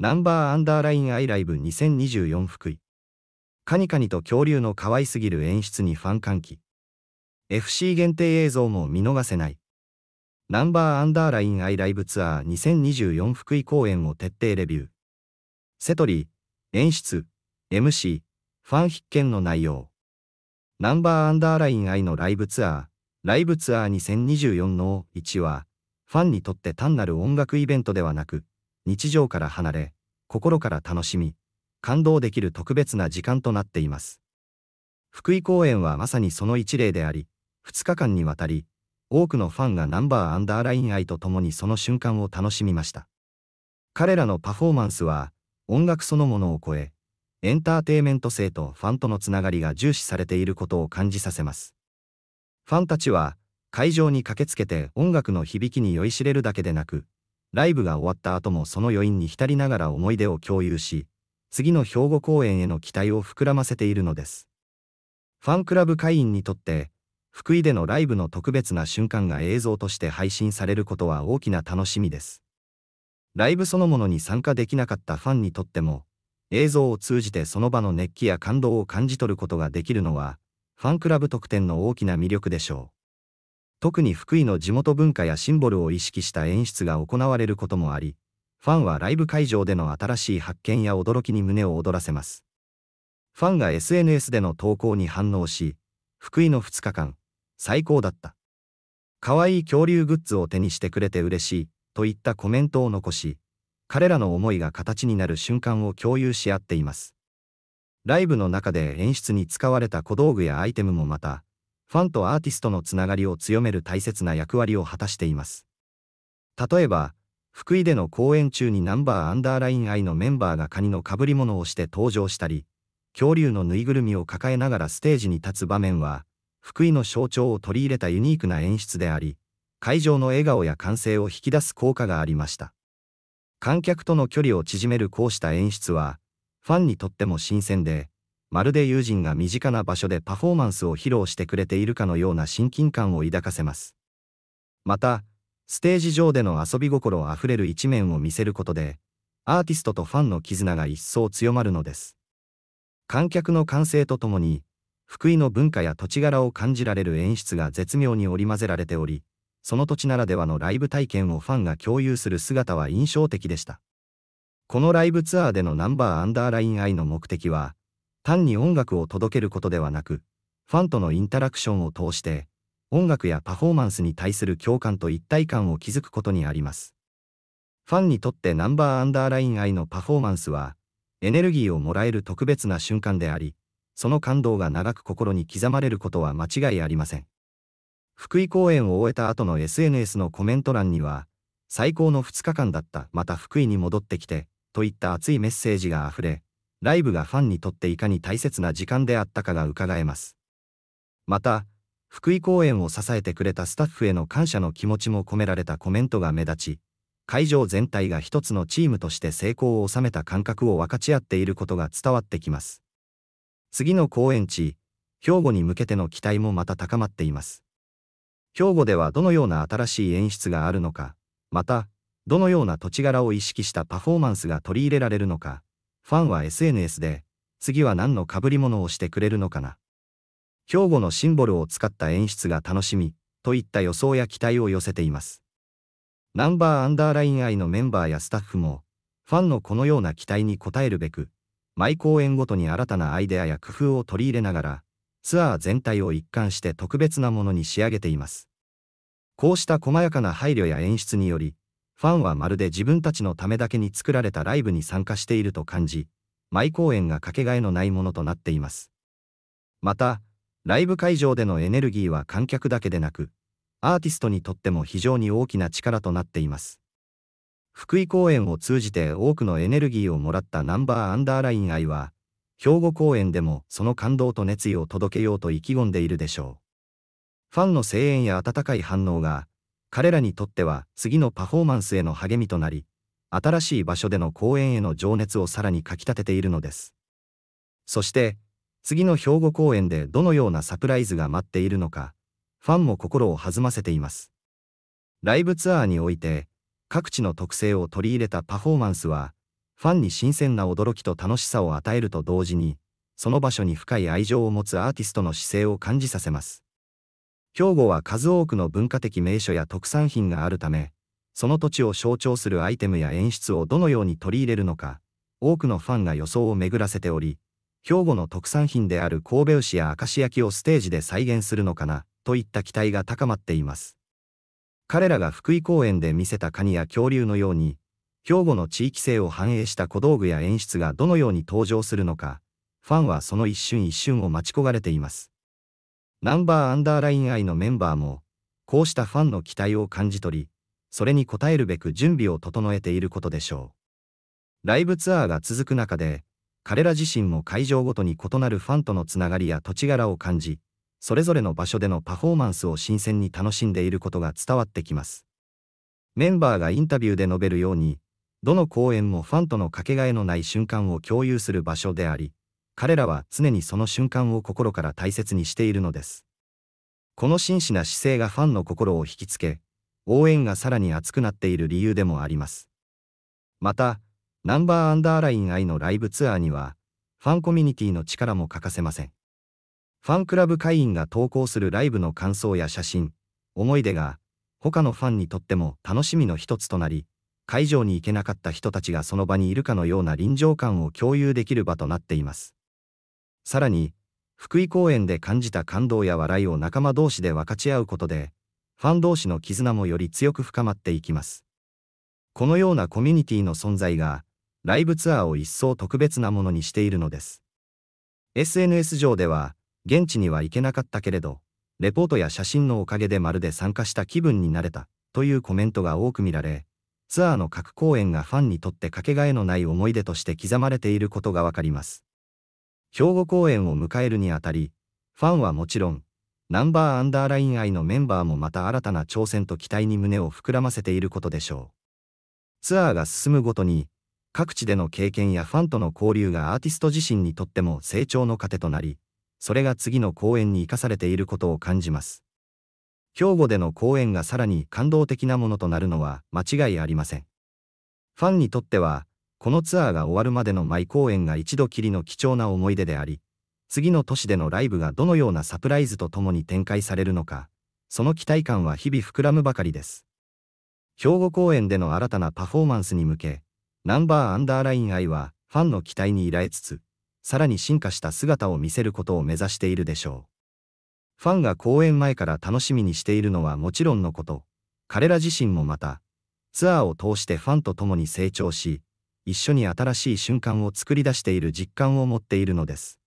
ナンバーアンダーラインアイライブ2024福井。カニカニと恐竜の可愛すぎる演出にファン歓喜。FC 限定映像も見逃せない。ナンバーアンダーラインアイライブツアー2024福井公演を徹底レビュー。セトリー、演出、MC、ファン必見の内容。ナンバーアンダーラインアイのライブツアー、ライブツアー2024の1は、ファンにとって単なる音楽イベントではなく、日常から離れ、心から楽しみ、感動できる特別な時間となっています。福井公演はまさにその一例であり、2日間にわたり、多くのファンがナンバーアンダーライン愛と共にその瞬間を楽しみました。彼らのパフォーマンスは、音楽そのものを超え、エンターテイメント性とファンとのつながりが重視されていることを感じさせます。ファンたちは、会場に駆けつけて音楽の響きに酔いしれるだけでなく、ライブが終わった後もその余韻に浸りながら思い出を共有し、次の兵庫公演への期待を膨らませているのです。ファンクラブ会員にとって、福井でのライブの特別な瞬間が映像として配信されることは大きな楽しみです。ライブそのものに参加できなかったファンにとっても、映像を通じてその場の熱気や感動を感じ取ることができるのは、ファンクラブ特典の大きな魅力でしょう。特に福井の地元文化やシンボルを意識した演出が行われることもあり、ファンはライブ会場での新しい発見や驚きに胸を躍らせます。ファンが SNS での投稿に反応し、福井の2日間、最高だった。可愛い恐竜グッズを手にしてくれて嬉しい、といったコメントを残し、彼らの思いが形になる瞬間を共有し合っています。ライブの中で演出に使われた小道具やアイテムもまた、ファンとアーティストのつながりを強める大切な役割を果たしています。例えば、福井での公演中にナンバーアンダーライン愛のメンバーがカニの被り物をして登場したり、恐竜のぬいぐるみを抱えながらステージに立つ場面は、福井の象徴を取り入れたユニークな演出であり、会場の笑顔や歓声を引き出す効果がありました。観客との距離を縮めるこうした演出は、ファンにとっても新鮮で、まるで友人が身近な場所でパフォーマンスを披露してくれているかのような親近感を抱かせます。また、ステージ上での遊び心あふれる一面を見せることで、アーティストとファンの絆が一層強まるのです。観客の歓声とともに、福井の文化や土地柄を感じられる演出が絶妙に織り交ぜられており、その土地ならではのライブ体験をファンが共有する姿は印象的でした。このライブツアーでのナンバーアンダーラインイの目的は、単に音楽を届けることではなく、ファンとのインタラクションを通して、音楽やパフォーマンスに対する共感と一体感を築くことにあります。ファンにとってナンバーアンダーライン愛のパフォーマンスは、エネルギーをもらえる特別な瞬間であり、その感動が長く心に刻まれることは間違いありません。福井公演を終えた後の SNS のコメント欄には、最高の2日間だった、また福井に戻ってきて、といった熱いメッセージがあふれ、ライブがファンにとっていかに大切な時間であったかが伺えます。また、福井公演を支えてくれたスタッフへの感謝の気持ちも込められたコメントが目立ち、会場全体が一つのチームとして成功を収めた感覚を分かち合っていることが伝わってきます。次の公演地、兵庫に向けての期待もまた高まっています。兵庫ではどのような新しい演出があるのか、また、どのような土地柄を意識したパフォーマンスが取り入れられるのか、ファンは SNS で、次は何の被り物をしてくれるのかな。兵庫のシンボルを使った演出が楽しみ、といった予想や期待を寄せています。ナンバーアンダーライン愛のメンバーやスタッフも、ファンのこのような期待に応えるべく、毎公演ごとに新たなアイデアや工夫を取り入れながら、ツアー全体を一貫して特別なものに仕上げています。こうした細やかな配慮や演出により、ファンはまるで自分たちのためだけに作られたライブに参加していると感じ、毎公演がかけがえのないものとなっています。また、ライブ会場でのエネルギーは観客だけでなく、アーティストにとっても非常に大きな力となっています。福井公演を通じて多くのエネルギーをもらったナンバーアンダーライン愛は、兵庫公演でもその感動と熱意を届けようと意気込んでいるでしょう。ファンの声援や温かい反応が、彼らにとっては次のパフォーマンスへの励みとなり、新しい場所での公演への情熱をさらにかきたてているのです。そして、次の兵庫公演でどのようなサプライズが待っているのか、ファンも心を弾ませています。ライブツアーにおいて、各地の特性を取り入れたパフォーマンスは、ファンに新鮮な驚きと楽しさを与えると同時に、その場所に深い愛情を持つアーティストの姿勢を感じさせます。兵庫は数多くの文化的名所や特産品があるため、その土地を象徴するアイテムや演出をどのように取り入れるのか、多くのファンが予想を巡らせており、兵庫の特産品である神戸牛や明石焼きをステージで再現するのかな、といった期待が高まっています。彼らが福井公園で見せたカニや恐竜のように、兵庫の地域性を反映した小道具や演出がどのように登場するのか、ファンはその一瞬一瞬を待ち焦がれています。ナンバーアンダーライン愛のメンバーも、こうしたファンの期待を感じ取り、それに応えるべく準備を整えていることでしょう。ライブツアーが続く中で、彼ら自身も会場ごとに異なるファンとのつながりや土地柄を感じ、それぞれの場所でのパフォーマンスを新鮮に楽しんでいることが伝わってきます。メンバーがインタビューで述べるように、どの公演もファンとのかけがえのない瞬間を共有する場所であり、彼らは常にその瞬間を心から大切にしているのです。この真摯な姿勢がファンの心を引きつけ、応援がさらに熱くなっている理由でもあります。また、ナンバーアンダーライン愛のライブツアーには、ファンコミュニティの力も欠かせません。ファンクラブ会員が投稿するライブの感想や写真、思い出が、他のファンにとっても楽しみの一つとなり、会場に行けなかった人たちがその場にいるかのような臨場感を共有できる場となっています。さらに、福井公演で感じた感動や笑いを仲間同士で分かち合うことで、ファン同士の絆もより強く深まっていきます。このようなコミュニティの存在が、ライブツアーを一層特別なものにしているのです。SNS 上では、現地には行けなかったけれど、レポートや写真のおかげでまるで参加した気分になれた、というコメントが多く見られ、ツアーの各公演がファンにとってかけがえのない思い出として刻まれていることがわかります。兵庫公演を迎えるにあたり、ファンはもちろん、ナンバーアンダーライン愛のメンバーもまた新たな挑戦と期待に胸を膨らませていることでしょう。ツアーが進むごとに、各地での経験やファンとの交流がアーティスト自身にとっても成長の糧となり、それが次の公演に生かされていることを感じます。兵庫での公演がさらに感動的なものとなるのは間違いありません。ファンにとってはこのツアーが終わるまでの舞公演が一度きりの貴重な思い出であり、次の都市でのライブがどのようなサプライズとともに展開されるのか、その期待感は日々膨らむばかりです。兵庫公演での新たなパフォーマンスに向け、ナンバーアンダーライン愛はファンの期待に依頼つつ、さらに進化した姿を見せることを目指しているでしょう。ファンが公演前から楽しみにしているのはもちろんのこと、彼ら自身もまた、ツアーを通してファンと共に成長し、一緒に新しい瞬間を作り出している実感を持っているのです。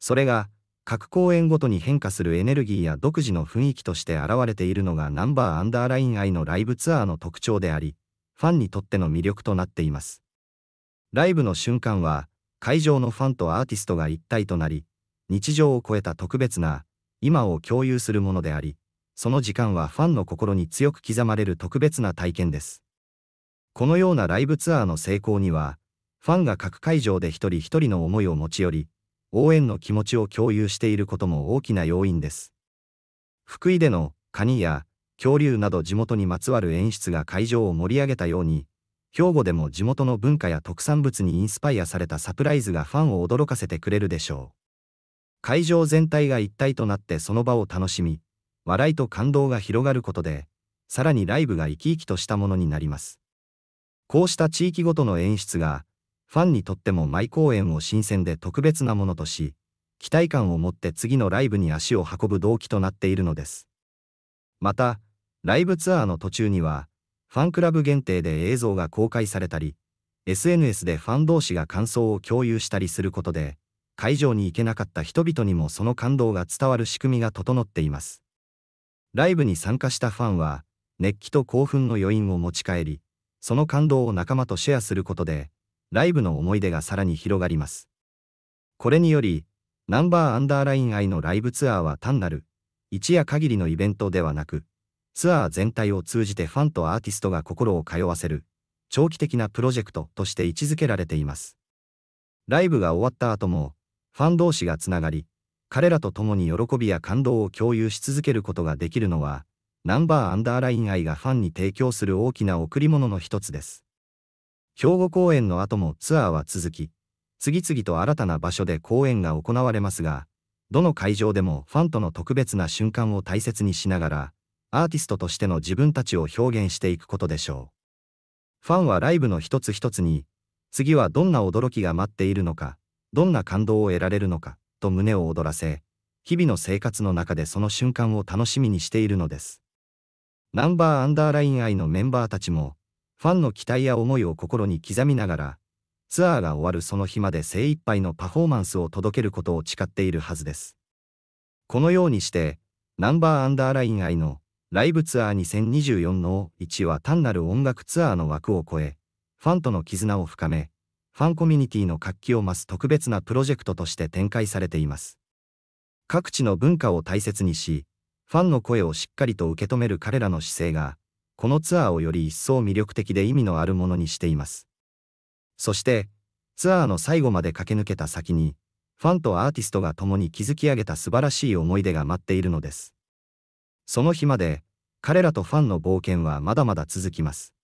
それが、各公演ごとに変化するエネルギーや独自の雰囲気として現れているのがナンバーアンダーライン愛のライブツアーの特徴であり、ファンにとっての魅力となっています。ライブの瞬間は、会場のファンとアーティストが一体となり、日常を超えた特別な、今を共有するものであり、その時間はファンの心に強く刻まれる特別な体験です。このようなライブツアーの成功には、ファンが各会場で一人一人の思いを持ち寄り、応援の気持ちを共有していることも大きな要因です。福井でのカニや恐竜など地元にまつわる演出が会場を盛り上げたように、兵庫でも地元の文化や特産物にインスパイアされたサプライズがファンを驚かせてくれるでしょう。会場全体が一体となってその場を楽しみ、笑いと感動が広がることで、さらにライブが生き生きとしたものになります。こうした地域ごとの演出が、ファンにとっても毎公演を新鮮で特別なものとし、期待感を持って次のライブに足を運ぶ動機となっているのです。また、ライブツアーの途中には、ファンクラブ限定で映像が公開されたり、SNS でファン同士が感想を共有したりすることで、会場に行けなかった人々にもその感動が伝わる仕組みが整っています。ライブに参加したファンは、熱気と興奮の余韻を持ち帰り、その感動を仲間とシェアすることで、ライブの思い出がさらに広がります。これにより、ナンバーアンダーライン愛のライブツアーは単なる、一夜限りのイベントではなく、ツアー全体を通じてファンとアーティストが心を通わせる、長期的なプロジェクトとして位置づけられています。ライブが終わった後も、ファン同士がつながり、彼らと共に喜びや感動を共有し続けることができるのは、ナンバーアンダーライン愛がファンに提供する大きな贈り物の一つです。兵庫公演の後もツアーは続き、次々と新たな場所で公演が行われますが、どの会場でもファンとの特別な瞬間を大切にしながら、アーティストとしての自分たちを表現していくことでしょう。ファンはライブの一つ一つに、次はどんな驚きが待っているのか、どんな感動を得られるのか、と胸を躍らせ、日々の生活の中でその瞬間を楽しみにしているのです。ナンバーアンダーライン愛のメンバーたちも、ファンの期待や思いを心に刻みながら、ツアーが終わるその日まで精一杯のパフォーマンスを届けることを誓っているはずです。このようにして、ナンバーアンダーライン愛のライブツアー2024の1は単なる音楽ツアーの枠を超え、ファンとの絆を深め、ファンコミュニティの活気を増す特別なプロジェクトとして展開されています。各地の文化を大切にし、ファンの声をしっかりと受け止める彼らの姿勢が、このツアーをより一層魅力的で意味のあるものにしています。そして、ツアーの最後まで駆け抜けた先に、ファンとアーティストが共に築き上げた素晴らしい思い出が待っているのです。その日まで、彼らとファンの冒険はまだまだ続きます。